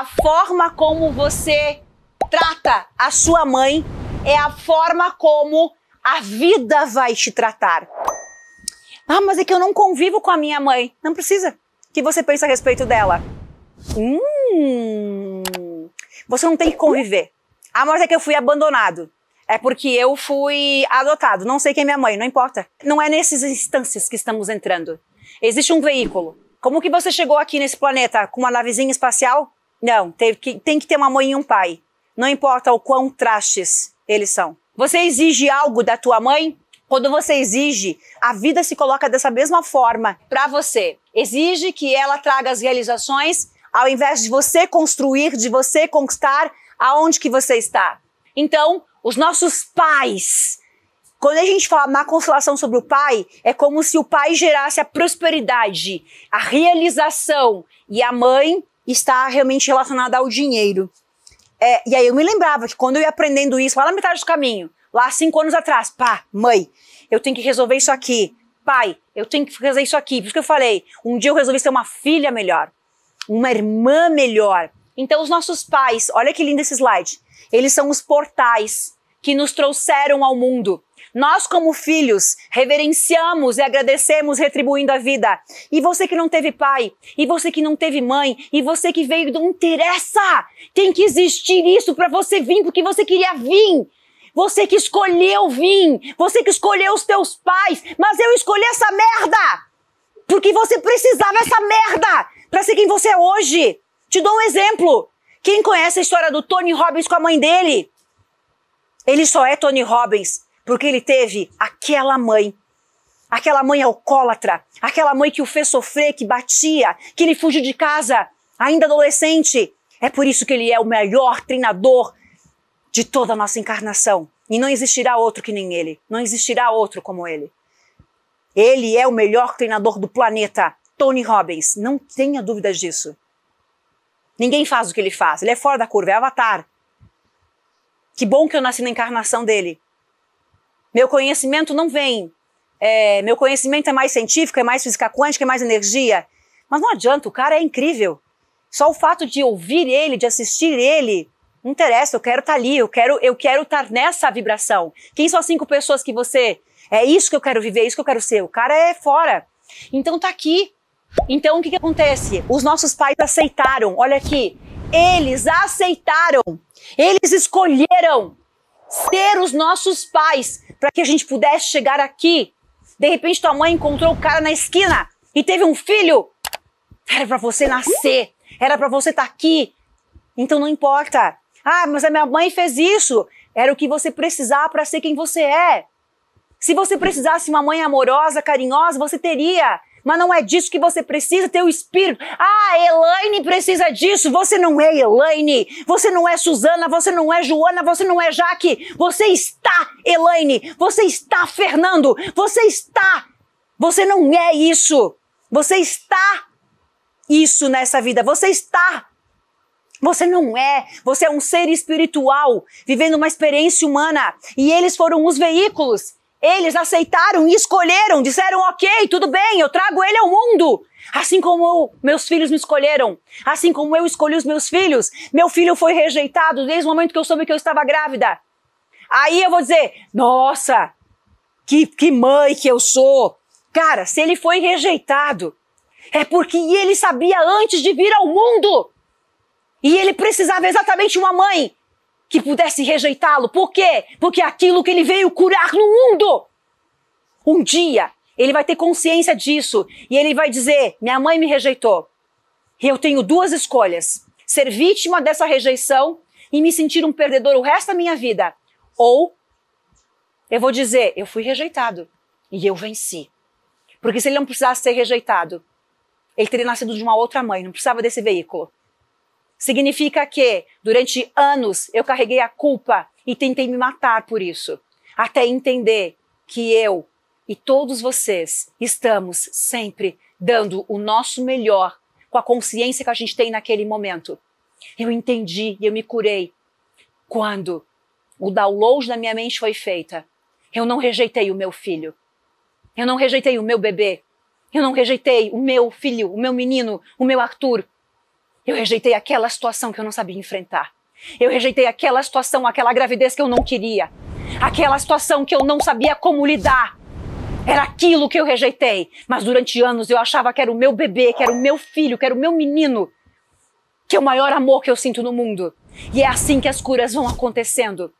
A forma como você trata a sua mãe é a forma como a vida vai te tratar. Ah, mas é que eu não convivo com a minha mãe. Não precisa. O que você pensa a respeito dela? Hum, você não tem que conviver. Ah, mas é que eu fui abandonado. É porque eu fui adotado. Não sei quem é minha mãe, não importa. Não é nessas instâncias que estamos entrando. Existe um veículo. Como que você chegou aqui nesse planeta com uma navezinha espacial? Não, tem que, tem que ter uma mãe e um pai. Não importa o quão trastes eles são. Você exige algo da tua mãe? Quando você exige, a vida se coloca dessa mesma forma para você. Exige que ela traga as realizações ao invés de você construir, de você conquistar aonde que você está. Então, os nossos pais, quando a gente fala na constelação sobre o pai, é como se o pai gerasse a prosperidade, a realização e a mãe está realmente relacionada ao dinheiro. É, e aí eu me lembrava que quando eu ia aprendendo isso, lá na metade do caminho, lá cinco anos atrás, pá, mãe, eu tenho que resolver isso aqui. Pai, eu tenho que fazer isso aqui. Por isso que eu falei, um dia eu resolvi ser uma filha melhor, uma irmã melhor. Então, os nossos pais, olha que lindo esse slide, eles são os portais que nos trouxeram ao mundo. Nós, como filhos, reverenciamos e agradecemos retribuindo a vida. E você que não teve pai, e você que não teve mãe, e você que veio, não interessa! Tem que existir isso para você vir, porque você queria vir. Você que escolheu vir, você que escolheu os teus pais, mas eu escolhi essa merda! Porque você precisava essa merda para ser quem você é hoje. Te dou um exemplo. Quem conhece a história do Tony Robbins com a mãe dele? Ele só é Tony Robbins porque ele teve aquela mãe. Aquela mãe alcoólatra, aquela mãe que o fez sofrer, que batia, que ele fugiu de casa, ainda adolescente. É por isso que ele é o melhor treinador de toda a nossa encarnação. E não existirá outro que nem ele. Não existirá outro como ele. Ele é o melhor treinador do planeta. Tony Robbins, não tenha dúvidas disso. Ninguém faz o que ele faz. Ele é fora da curva, é avatar. Que bom que eu nasci na encarnação dele. Meu conhecimento não vem. É, meu conhecimento é mais científico, é mais física quântica, é mais energia. Mas não adianta, o cara é incrível. Só o fato de ouvir ele, de assistir ele, não interessa, eu quero estar tá ali, eu quero eu quero estar tá nessa vibração. Quem são as cinco pessoas que você é isso que eu quero viver, é isso que eu quero ser. O cara é fora. Então tá aqui. Então o que, que acontece? Os nossos pais aceitaram. Olha aqui, eles aceitaram. Eles escolheram ser os nossos pais para que a gente pudesse chegar aqui. De repente tua mãe encontrou o cara na esquina e teve um filho. Era para você nascer, era para você estar tá aqui. Então não importa. Ah, mas a minha mãe fez isso. Era o que você precisava para ser quem você é. Se você precisasse uma mãe amorosa, carinhosa, você teria. Mas não é disso que você precisa ter o espírito. Ah, Elaine precisa disso. Você não é Elaine. Você não é Suzana. Você não é Joana. Você não é Jaque. Você está Elaine. Você está Fernando. Você está. Você não é isso. Você está isso nessa vida. Você está você não é, você é um ser espiritual, vivendo uma experiência humana, e eles foram os veículos eles aceitaram e escolheram, disseram: ok, tudo bem, eu trago ele ao mundo. Assim como meus filhos me escolheram, assim como eu escolhi os meus filhos, meu filho foi rejeitado desde o momento que eu soube que eu estava grávida. Aí eu vou dizer: nossa, que, que mãe que eu sou. Cara, se ele foi rejeitado, é porque ele sabia antes de vir ao mundo. E ele precisava exatamente uma mãe que pudesse rejeitá-lo. Por quê? Porque aquilo que ele veio curar no mundo. Um dia ele vai ter consciência disso e ele vai dizer: Minha mãe me rejeitou. Eu tenho duas escolhas: ser vítima dessa rejeição e me sentir um perdedor o resto da minha vida. Ou eu vou dizer: Eu fui rejeitado e eu venci. Porque se ele não precisasse ser rejeitado, ele teria nascido de uma outra mãe, não precisava desse veículo. Significa que, durante anos, eu carreguei a culpa e tentei me matar por isso, até entender que eu e todos vocês estamos sempre dando o nosso melhor com a consciência que a gente tem naquele momento. Eu entendi e eu me curei. Quando o download da minha mente foi feita, eu não rejeitei o meu filho. Eu não rejeitei o meu bebê. Eu não rejeitei o meu filho, o meu menino, o meu Arthur. Eu rejeitei aquela situação que eu não sabia enfrentar. Eu rejeitei aquela situação, aquela gravidez que eu não queria. Aquela situação que eu não sabia como lidar. Era aquilo que eu rejeitei. Mas durante anos eu achava que era o meu bebê, que era o meu filho, que era o meu menino. Que é o maior amor que eu sinto no mundo. E é assim que as curas vão acontecendo.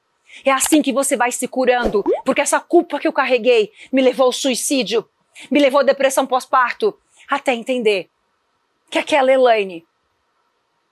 É assim que você vai se curando, porque essa culpa que eu carreguei me levou ao suicídio, me levou à depressão pós-parto, até entender que aquela Elaine